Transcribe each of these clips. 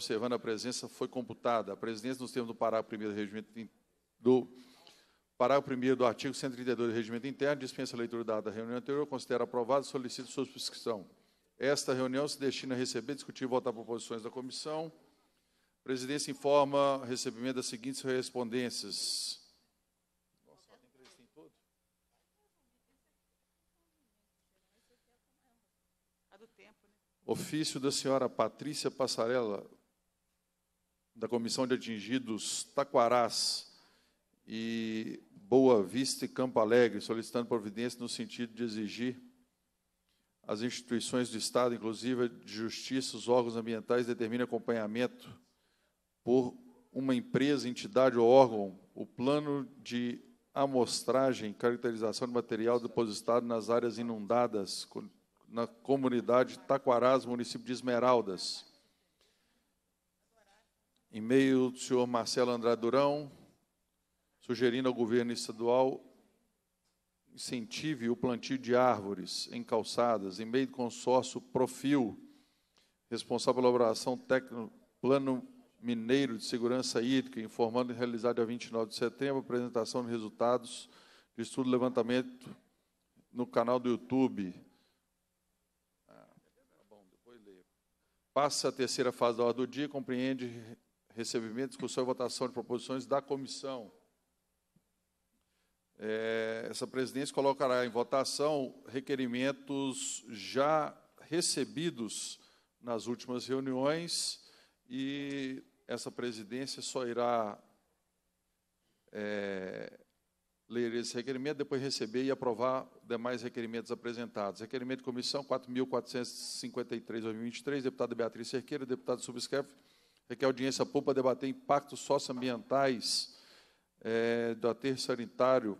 observando a presença foi computada. A presidência, nos termos do parágrafo 1 do regimento do parágrafo 1 do artigo 132 do regimento interno, dispensa a leitura da reunião anterior, considera aprovada e solicita sua subscrição. Esta reunião se destina a receber, discutir e votar proposições da comissão. A presidência informa recebimento das seguintes correspondências. Ofício da senhora Patrícia Passarela, da Comissão de Atingidos Taquarás e Boa Vista e Campo Alegre, solicitando providência no sentido de exigir as instituições do Estado, inclusive de justiça, os órgãos ambientais, determine acompanhamento por uma empresa, entidade ou órgão, o plano de amostragem, caracterização de material depositado nas áreas inundadas na comunidade Taquarás, município de Esmeraldas em meio do senhor Marcelo Andrade Durão, sugerindo ao governo estadual incentive o plantio de árvores em calçadas, em meio do consórcio Profil, responsável pela elaboração técnico Plano Mineiro de Segurança Hídrica, informando realizado dia 29 de setembro, apresentação de resultados de estudo e levantamento no canal do YouTube. Ah, é Passa a terceira fase da hora do dia, compreende recebimento, discussão e votação de proposições da comissão. É, essa presidência colocará em votação requerimentos já recebidos nas últimas reuniões e essa presidência só irá é, ler esse requerimento, depois receber e aprovar demais requerimentos apresentados. Requerimento de comissão 4.453-2023, deputada Beatriz Cerqueira, deputado subscreve requer audiência pública para debater impactos socioambientais é, do aterro sanitário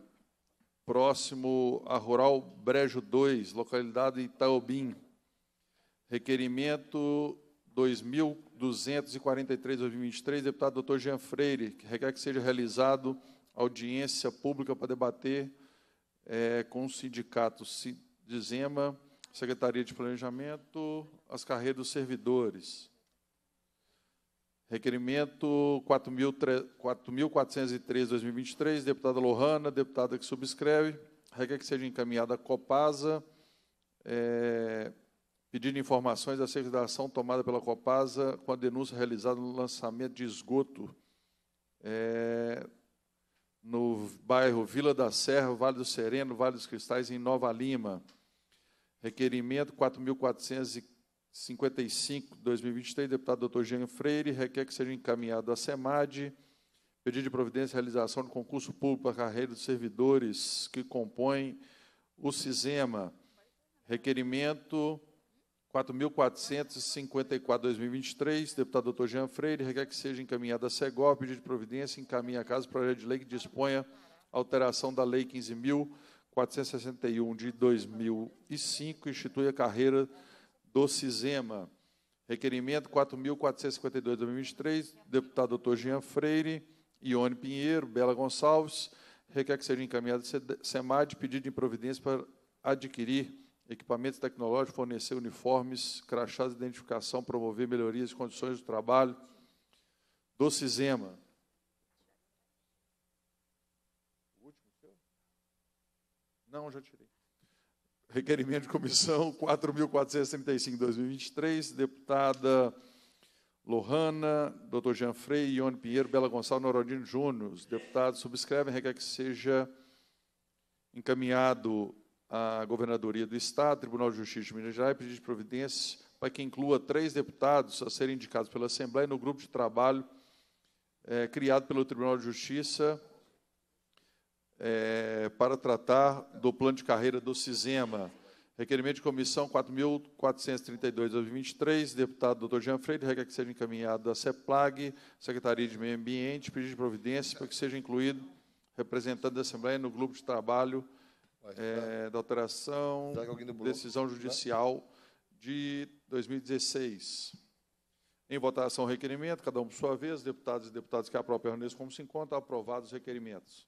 próximo à Rural Brejo 2, localidade Itaobim. Requerimento 2243-2023, deputado doutor Jean Freire, que requer que seja realizado audiência pública para debater é, com o sindicato Dizema, Secretaria de Planejamento, as carreiras dos servidores. Requerimento 4.403-2023, deputada Lohana, deputada que subscreve, requer é que seja encaminhada à Copasa, é, pedindo informações acerca da ação tomada pela Copasa com a denúncia realizada no lançamento de esgoto é, no bairro Vila da Serra, Vale do Sereno, Vale dos Cristais, em Nova Lima. Requerimento 4.415 55, 2023, deputado doutor Jean Freire, requer que seja encaminhado à SEMAD pedido de providência realização de concurso público para carreira dos servidores que compõem o CISEMA. Requerimento 4.454-2023, deputado doutor Jean Freire, requer que seja encaminhado à SEGOP, pedido de providência, encaminha a casa o projeto de lei que disponha alteração da Lei 15.461 de 2005, institui a carreira do CISEMA. Requerimento 4.452 de 2023, deputado doutor Jean Freire, Ione Pinheiro, Bela Gonçalves, requer que seja encaminhado a SEMAD pedido de providência para adquirir equipamentos tecnológicos, fornecer uniformes, crachás de identificação, promover melhorias de condições de trabalho do CISEMA. Não, já tirei requerimento de comissão 4.435, 2023, deputada Lohana, doutor Jean Frei, Ione Pinheiro, Bela Gonçalves, Norodino Júnior. Os deputados subscrevem, requer que seja encaminhado à Governadoria do Estado, Tribunal de Justiça de Minas Gerais, pedido de providência para que inclua três deputados a serem indicados pela Assembleia no grupo de trabalho é, criado pelo Tribunal de Justiça é, para tratar do plano de carreira do CISEMA. Requerimento de comissão 4.432-23, deputado Dr. Jean Freire, requer que seja encaminhado à CEPLAG, Secretaria de Meio Ambiente, pedido de providência para que seja incluído representante da Assembleia no grupo de trabalho é, da alteração, decisão judicial de 2016. Em votação, requerimento, cada um por sua vez, deputados e deputadas que apropriam o como se encontra, aprovados os requerimentos.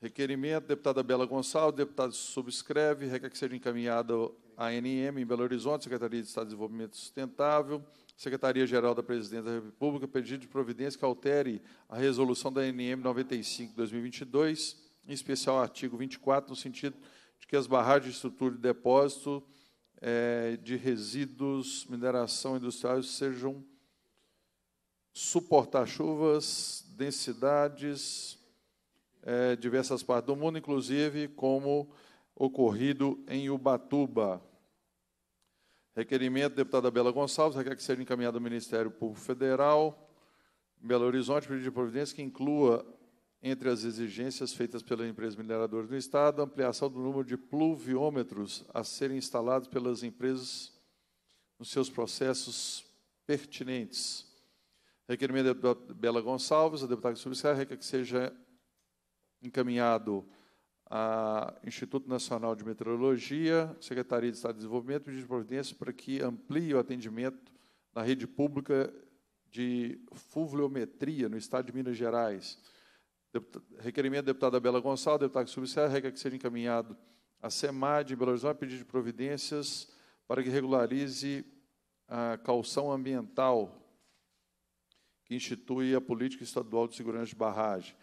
Requerimento, deputada Bela Gonçalves, deputado subscreve, requer que seja encaminhado à ANM em Belo Horizonte, Secretaria de Estado de Desenvolvimento Sustentável, Secretaria-Geral da Presidência da República, pedido de providência que altere a resolução da ANM 95-2022, em especial o artigo 24, no sentido de que as barragens de estrutura de depósito é, de resíduos, mineração industrial sejam suportar chuvas, densidades, é, diversas partes do mundo, inclusive como ocorrido em Ubatuba. Requerimento, deputada Bela Gonçalves, requer que seja encaminhado ao Ministério Público Federal, Belo Horizonte, pedido de providência que inclua, entre as exigências feitas pela empresa mineradora do Estado, ampliação do número de pluviômetros a serem instalados pelas empresas nos seus processos pertinentes. Requerimento da deputada Bela Gonçalves, a deputada subscreve, requer que seja encaminhado ao Instituto Nacional de Meteorologia, Secretaria de Estado de Desenvolvimento, pedido de providência para que amplie o atendimento na rede pública de fuvliometria no estado de Minas Gerais. requerimento da deputada Bela Gonçalves, deputado que subserra, requer que seja encaminhado à SEMAD, em Belo Horizonte, pedido de providências para que regularize a calção ambiental que institui a Política Estadual de Segurança de Barragem.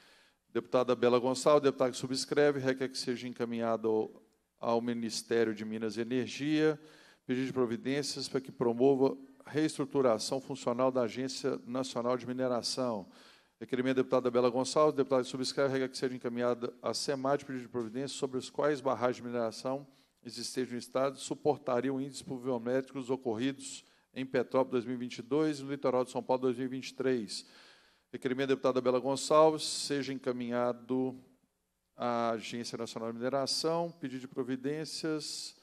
Deputada Bela Gonçalves, deputado que subscreve, requer que seja encaminhado ao Ministério de Minas e Energia, pedido de providências para que promova reestruturação funcional da Agência Nacional de Mineração. Requerimento da deputada Bela Gonçalves, deputado que subscreve, requer que seja encaminhado à SEMAD pedido de providências sobre os quais barragens de mineração existentes no Estado suportariam índices pluviométricos ocorridos em Petrópolis 2022 e no litoral de São Paulo 2023. Requerimento da deputada Bela Gonçalves, seja encaminhado à Agência Nacional de Mineração, pedido de providências,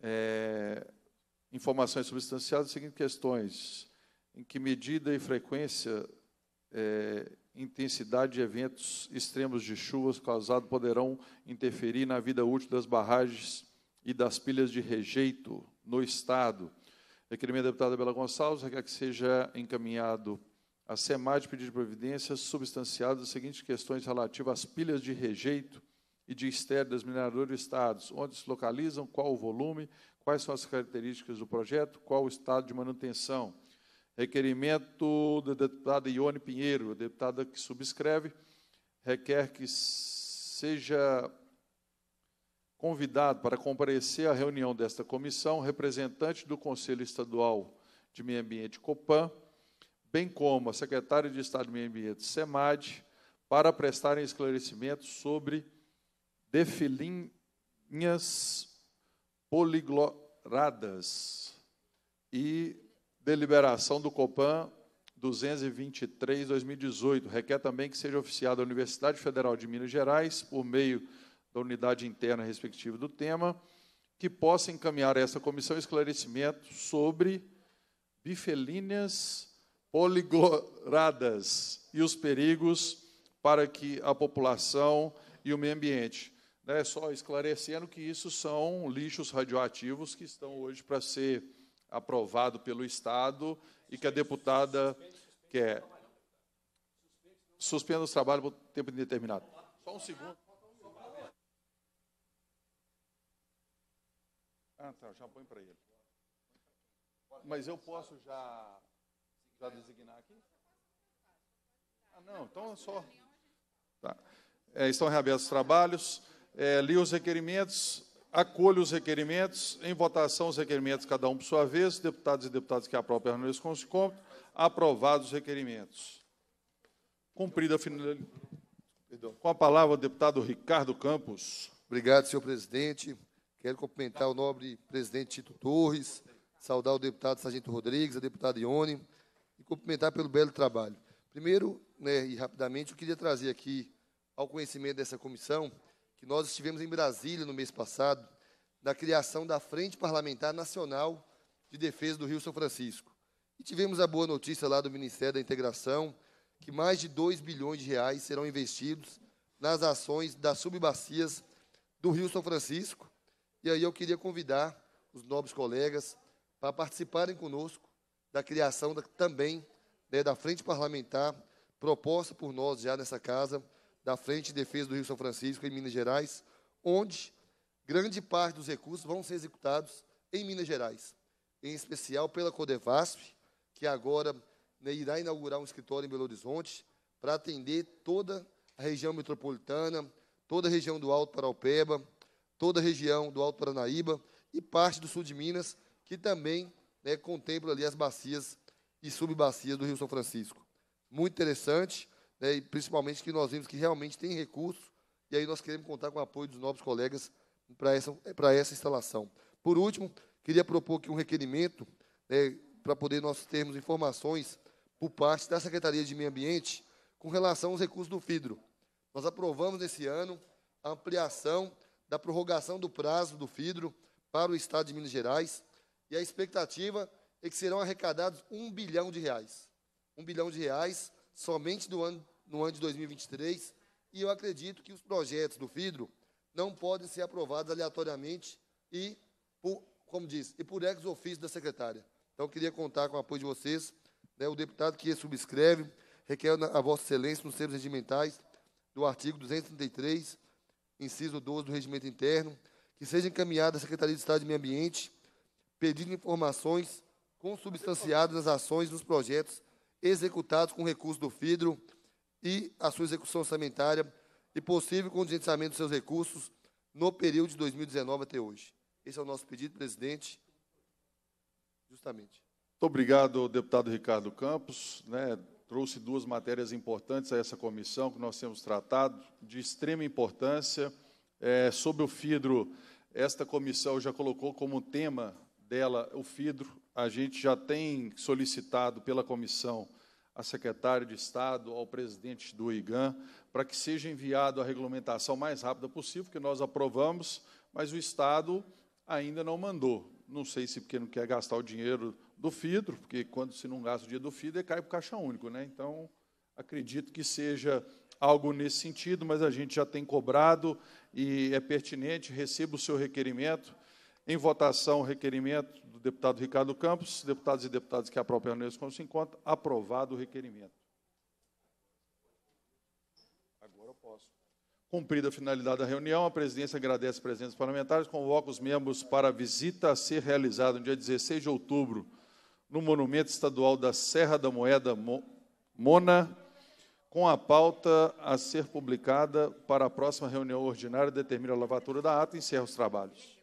é, informações substanciadas, seguintes questões. Em que medida e frequência, é, intensidade de eventos extremos de chuvas causados poderão interferir na vida útil das barragens e das pilhas de rejeito no Estado? Requerimento da deputada Bela Gonçalves, requer que seja encaminhado a SEMAD pediu providências substanciadas as seguintes questões relativas às pilhas de rejeito e de estéreo das mineradoras do Estado, onde se localizam, qual o volume, quais são as características do projeto, qual o estado de manutenção. Requerimento da deputada Ione Pinheiro, a deputada que subscreve, requer que seja convidado para comparecer à reunião desta comissão representante do Conselho Estadual de Meio Ambiente COPAN, bem como a secretária de Estado do Meio Ambiente, SEMAD, para prestarem esclarecimentos sobre defilinhas poligloradas e deliberação do COPAN 223-2018. Requer também que seja oficiada a Universidade Federal de Minas Gerais, por meio da unidade interna respectiva do tema, que possa encaminhar a essa comissão esclarecimento sobre bifelíneas oligloradas e os perigos para que a população e o meio ambiente. Né, só esclarecendo que isso são lixos radioativos que estão hoje para ser aprovado pelo Estado e que a deputada quer. Suspenda os trabalhos por tempo indeterminado. Só um segundo. Ah, tá, já põe para ele. Mas eu posso já já designar aqui? Ah, não, então é só. Tá. É, estão reabertos os trabalhos. É, li os requerimentos, acolho os requerimentos, em votação os requerimentos, cada um por sua vez, deputados e deputadas que aprovem a reunião com os cômputos, aprovados os requerimentos. Cumprida a finalidade. Com a palavra, o deputado Ricardo Campos. Obrigado, senhor presidente. Quero cumprimentar o nobre presidente Tito Torres, saudar o deputado Sargento Rodrigues, a deputada Ione, cumprimentar pelo belo trabalho. Primeiro, né, e rapidamente, eu queria trazer aqui ao conhecimento dessa comissão que nós estivemos em Brasília no mês passado, na criação da Frente Parlamentar Nacional de Defesa do Rio São Francisco. E tivemos a boa notícia lá do Ministério da Integração que mais de 2 bilhões de reais serão investidos nas ações das subbacias do Rio São Francisco. E aí eu queria convidar os nobres colegas para participarem conosco da criação da, também né, da frente parlamentar proposta por nós já nessa casa, da Frente de Defesa do Rio São Francisco, em Minas Gerais, onde grande parte dos recursos vão ser executados em Minas Gerais, em especial pela Codevasp, que agora né, irá inaugurar um escritório em Belo Horizonte para atender toda a região metropolitana, toda a região do Alto Paraupeba, toda a região do Alto Paranaíba e parte do sul de Minas, que também né, contempla ali as bacias e subbacias do Rio São Francisco. Muito interessante, né, e principalmente que nós vimos que realmente tem recursos, e aí nós queremos contar com o apoio dos novos colegas para essa, essa instalação. Por último, queria propor aqui um requerimento né, para poder nós termos informações por parte da Secretaria de Meio Ambiente com relação aos recursos do FIDRO. Nós aprovamos nesse ano a ampliação da prorrogação do prazo do FIDRO para o Estado de Minas Gerais, e a expectativa é que serão arrecadados um bilhão de reais. Um bilhão de reais somente do ano, no ano de 2023, e eu acredito que os projetos do FIDRO não podem ser aprovados aleatoriamente e, por, como diz, e por ex-ofício da secretária. Então, eu queria contar com o apoio de vocês. Né, o deputado que subscreve requer a Vossa Excelência nos termos regimentais do artigo 233, inciso 12 do Regimento Interno, que seja encaminhada à Secretaria de Estado de Meio Ambiente pedindo informações consubstanciadas nas ações dos projetos executados com recursos do FIDRO e a sua execução orçamentária e possível contingenciamento dos seus recursos no período de 2019 até hoje. Esse é o nosso pedido, presidente. Justamente. Muito obrigado, deputado Ricardo Campos. Né, trouxe duas matérias importantes a essa comissão que nós temos tratado, de extrema importância. É, sobre o FIDRO, esta comissão já colocou como tema dela, o FIDRO, a gente já tem solicitado pela comissão à secretária de Estado, ao presidente do IGAN, para que seja enviado a regulamentação mais rápida possível, que nós aprovamos, mas o Estado ainda não mandou. Não sei se porque não quer gastar o dinheiro do FIDRO, porque quando se não gasta o dinheiro do FIDRO, é cai para o caixa único. Né? Então, acredito que seja algo nesse sentido, mas a gente já tem cobrado e é pertinente, recebo o seu requerimento em votação, o requerimento do deputado Ricardo Campos, deputados e deputadas que apropriam a como se aprovado o requerimento. Agora eu posso. Cumprida a finalidade da reunião, a presidência agradece a presença dos parlamentares, convoca os membros para a visita a ser realizada no dia 16 de outubro, no Monumento Estadual da Serra da Moeda Mona, com a pauta a ser publicada para a próxima reunião ordinária, determina a lavatura da ata e encerra os trabalhos.